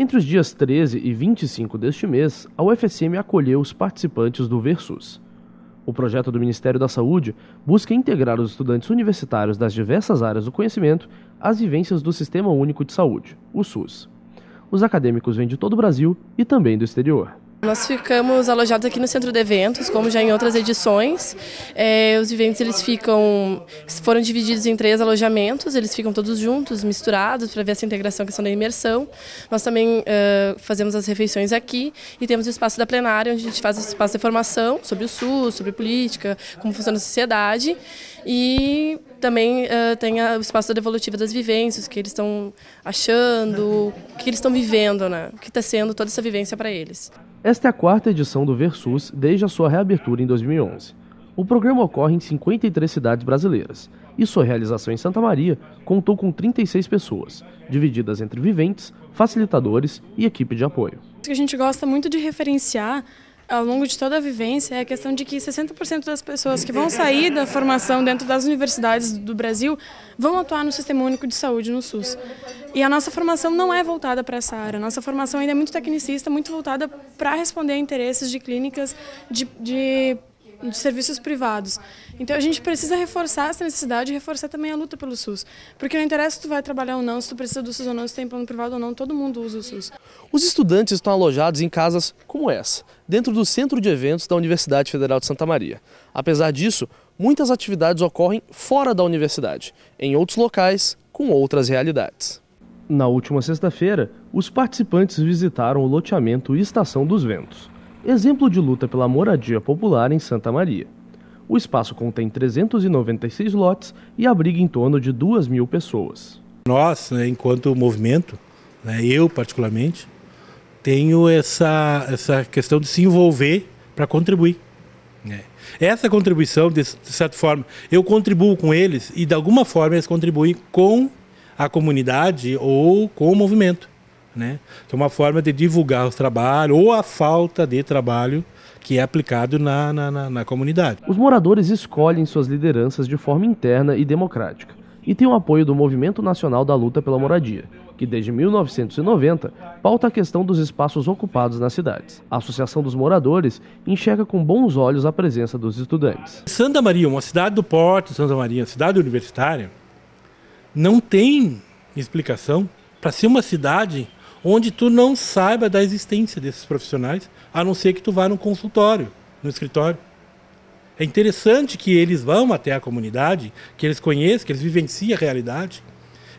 Entre os dias 13 e 25 deste mês, a UFSM acolheu os participantes do Versus. O projeto do Ministério da Saúde busca integrar os estudantes universitários das diversas áreas do conhecimento às vivências do Sistema Único de Saúde, o SUS. Os acadêmicos vêm de todo o Brasil e também do exterior. Nós ficamos alojados aqui no centro de eventos, como já em outras edições. É, os eventos eles ficam, foram divididos em três alojamentos, eles ficam todos juntos, misturados, para ver essa integração, questão da imersão. Nós também uh, fazemos as refeições aqui e temos o espaço da plenária, onde a gente faz o espaço de formação sobre o SUS, sobre política, como funciona a sociedade. E também uh, tem a, o espaço da devolutiva das vivências, o que eles estão achando, o que eles estão vivendo, né? o que está sendo toda essa vivência para eles. Esta é a quarta edição do Versus desde a sua reabertura em 2011. O programa ocorre em 53 cidades brasileiras e sua realização em Santa Maria contou com 36 pessoas, divididas entre viventes, facilitadores e equipe de apoio. O que a gente gosta muito de referenciar ao longo de toda a vivência é a questão de que 60% das pessoas que vão sair da formação dentro das universidades do Brasil vão atuar no Sistema Único de Saúde, no SUS. E a nossa formação não é voltada para essa área. A nossa formação ainda é muito tecnicista, muito voltada para responder a interesses de clínicas, de, de de serviços privados. Então a gente precisa reforçar essa necessidade e reforçar também a luta pelo SUS. Porque não interessa se tu vai trabalhar ou não, se tu precisa do SUS ou não, se tem plano privado ou não, todo mundo usa o SUS. Os estudantes estão alojados em casas como essa, dentro do centro de eventos da Universidade Federal de Santa Maria. Apesar disso, muitas atividades ocorrem fora da universidade, em outros locais, com outras realidades. Na última sexta-feira, os participantes visitaram o loteamento Estação dos Ventos exemplo de luta pela moradia popular em Santa Maria. O espaço contém 396 lotes e abriga em torno de 2 mil pessoas. Nós, né, enquanto movimento, né, eu particularmente, tenho essa, essa questão de se envolver para contribuir. Né? Essa contribuição, de, de certa forma, eu contribuo com eles e, de alguma forma, eles contribuem com a comunidade ou com o movimento né? Que então, é uma forma de divulgar o trabalho ou a falta de trabalho que é aplicado na, na, na, na comunidade. Os moradores escolhem suas lideranças de forma interna e democrática e tem o apoio do Movimento Nacional da Luta pela Moradia, que desde 1990 pauta a questão dos espaços ocupados nas cidades. A Associação dos Moradores enxerga com bons olhos a presença dos estudantes. Santa Maria, uma cidade do porto, Santa Maria, cidade universitária, não tem explicação para ser uma cidade onde tu não saiba da existência desses profissionais, a não ser que tu vá no consultório, no escritório. É interessante que eles vão até a comunidade, que eles conheçam, que eles vivenciem a realidade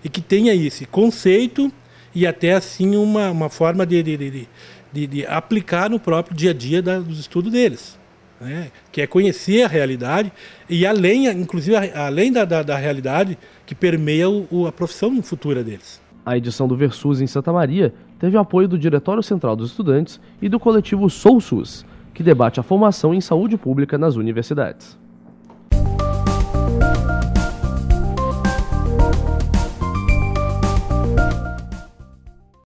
e que tenha esse conceito e até assim uma, uma forma de, de, de, de aplicar no próprio dia a dia da, dos estudos deles. Né? Que é conhecer a realidade e além, inclusive, além da, da, da realidade que permeia o, a profissão futura deles. A edição do Versus em Santa Maria teve apoio do Diretório Central dos Estudantes e do coletivo SouSUS, que debate a formação em saúde pública nas universidades.